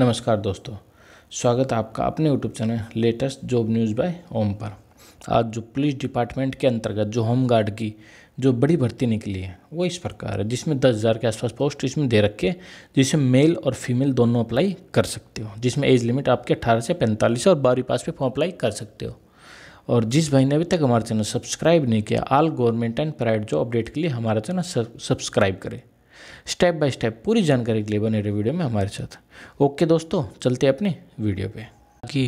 नमस्कार दोस्तों स्वागत है आपका अपने YouTube channel latest job news by Om पर आज जो पुलिस डिपार्टमेंट के अंतर्गत जो होम गार्ड की जो बड़ी भर्ती निकली है वो इस प्रकार है जिसमें दस हज़ार के आसपास पोस्ट इसमें दे रखे जिसमें मेल और फीमेल दोनों अप्लाई कर सकते हो जिसमें एज लिमिट आपके अठारह से पैंतालीस और बारहवीं पास पे फॉर्म अप्लाई कर सकते हो और जिस भाई ने अभी तक हमारा चैनल सब्सक्राइब नहीं किया all government and private job update के लिए हमारा चैनल सब्सक्राइब करें स्टेप बाय स्टेप पूरी जानकारी के लिए बने रहे वीडियो में हमारे साथ ओके दोस्तों चलते हैं अपनी वीडियो पे कि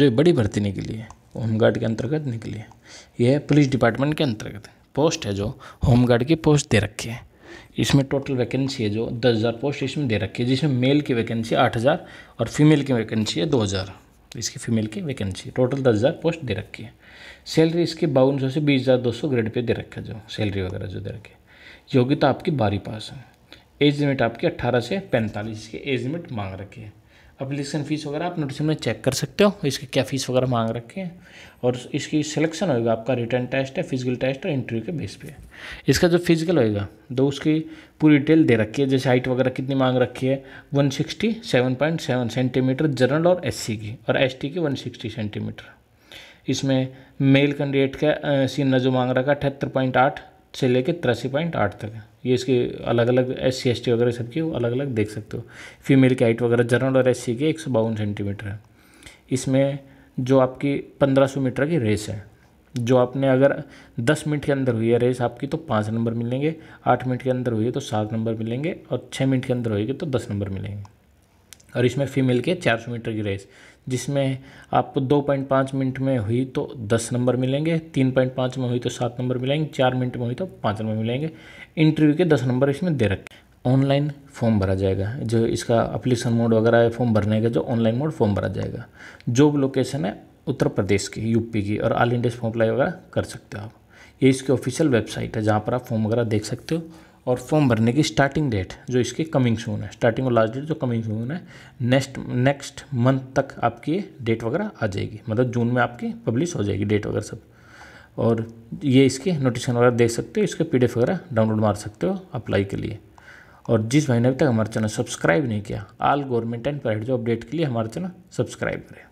जो बड़ी भर्ती निकली है होमगार्ड के अंतर्गत निकली है यह पुलिस डिपार्टमेंट के अंतर्गत पोस्ट है जो होमगार्ड की पोस्ट दे रखी है इसमें टोटल वैकेंसी है जो दस हज़ार पोस्ट इसमें दे रखी है जिसमें मेल की वैकेंसी आठ हज़ार और फीमेल की वैकेंसी है दो हज़ार इसकी फीमेल की वैकेंसी टोटल दस हज़ार पोस्ट दे रखी है सैलरी इसकी बावन सौ से बीस हज़ार दो सौ ग्रेड पे दे रखा है जो सैलरी वगैरह जो दे रखी है योग्यता आपकी बारी पास है एज लिमिट आपकी अट्ठारह से पैंतालीस इसके एज लिमिट मांग रखी है अपलिकेशन फ़ीस वगैरह आप नोटिस में चेक कर सकते हो इसकी क्या फ़ीस वगैरह मांग रखे हैं और इसकी सिलेक्शन होएगा आपका रिटर्न टेस्ट है फिजिकल टेस्ट और इंटरव्यू के बेस पे है इसका जो फिजिकल होएगा दो उसकी पूरी डिटेल दे रखी है जैसे हाइट वगैरह कितनी मांग रखी है 167.7 सेंटीमीटर जनरल और एस की और टी की सिक्सटी सेंटीमीटर इसमें मेल कैंडिडेट का सीन जो मांग रखा अठहत्तर पॉइंट आठ से लेके तिरासी पॉइंट आठ तक है ये इसके अलग अलग एस सी एस टी वगैरह सबकी अलग अलग देख सकते हो फीमेल की हाइट वगैरह जर्नल और एस सी के एक सौ बावन सेंटीमीटर है इसमें जो आपकी पंद्रह सौ मीटर की रेस है जो आपने अगर दस मिनट के अंदर हुई है रेस आपकी तो पाँच नंबर मिलेंगे आठ मिनट के अंदर हुई है तो सात नंबर मिलेंगे और छः मिनट के अंदर होएगी तो दस नंबर मिलेंगे और इसमें फीमेल के 400 मीटर की रेस जिसमें आपको 2.5 मिनट में हुई तो 10 नंबर मिलेंगे 3.5 में हुई तो 7 नंबर मिलेंगे 4 मिनट में हुई तो 5 नंबर मिलेंगे इंटरव्यू के 10 नंबर इसमें दे रखे ऑनलाइन फॉर्म भरा जाएगा जो इसका अप्लीसन मोड वगैरह है फॉर्म भरने का जो ऑनलाइन मोड फॉर्म भरा जाएगा जॉब लोकेशन है उत्तर प्रदेश की यूपी की और ऑल इंडिया फॉर्म अप्लाई वगैरह कर सकते हो आप ये इसकी ऑफिशियल वेबसाइट है जहाँ पर आप फॉर्म वगैरह देख सकते हो और फॉर्म भरने की स्टार्टिंग डेट जो इसके कमिंग सून है स्टार्टिंग और लास्ट डेट जो कमिंग सून है नेक्स्ट नेक्स्ट मंथ तक आपकी डेट वगैरह आ जाएगी मतलब जून में आपकी पब्लिश हो जाएगी डेट वगैरह सब और ये इसके नोटिफिकेशन वगैरह देख सकते हो इसके पीडीएफ वगैरह डाउनलोड मार सकते हो अप्लाई के लिए और जिस भाई ने अभी तक हमारा चैनल सब्सक्राइब नहीं किया आल गवर्नमेंट एंड प्राइवेट जो अपडेट के लिए हमारा चैनल सब्सक्राइब करें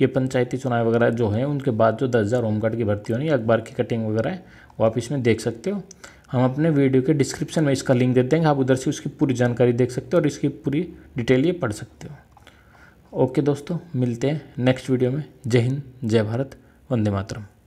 ये पंचायती चुनाव वगैरह जो हैं उनके बाद जो दस हज़ार होमगार्ड की भर्ती होनी अखबार की कटिंग वगैरह है वो आप इसमें देख सकते हो हम अपने वीडियो के डिस्क्रिप्शन में इसका लिंक दे देंगे आप उधर से उसकी पूरी जानकारी देख सकते हो और इसकी पूरी डिटेल ये पढ़ सकते हो ओके दोस्तों मिलते हैं नेक्स्ट वीडियो में जय हिंद जय भारत वंदे मातरम